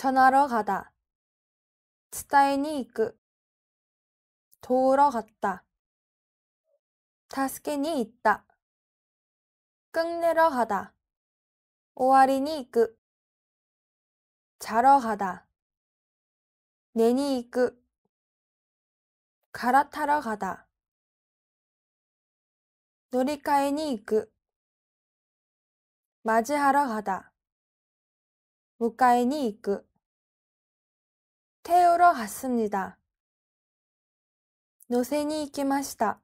전하러가다伝えに行く도우러갔다助けに行った。끝내러가 다。 終わりに行く。자러가 다。 寝に行く。갈아타러가 다。 乗り換えに行く。맞이하러가 다。 迎えに行く。 태우러 갔습니다. 노센이 이키마시다.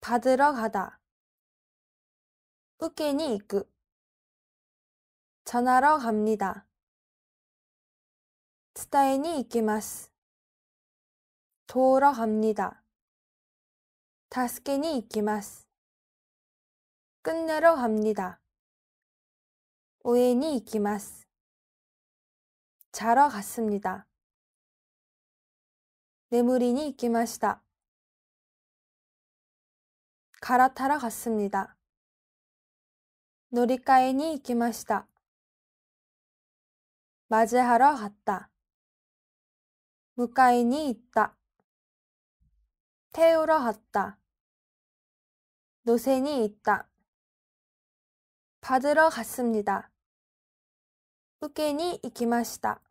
받으러 가다. 우케니 이끄. 전하러 갑니다. 스타에니 이키마스. 도우러 갑니다. 다스케니 이키마스. 끝내러 갑니다. 오해니 이키마스. 자러 갔습니다.眠りに 行きまし다 갈아타러 갔습니다. 놀이가에に行기마した 맞이하러 갔다. 무가에に 있다. 태우러 갔다. 노센이 있다. 받으러 갔습니다. 受けに行きました。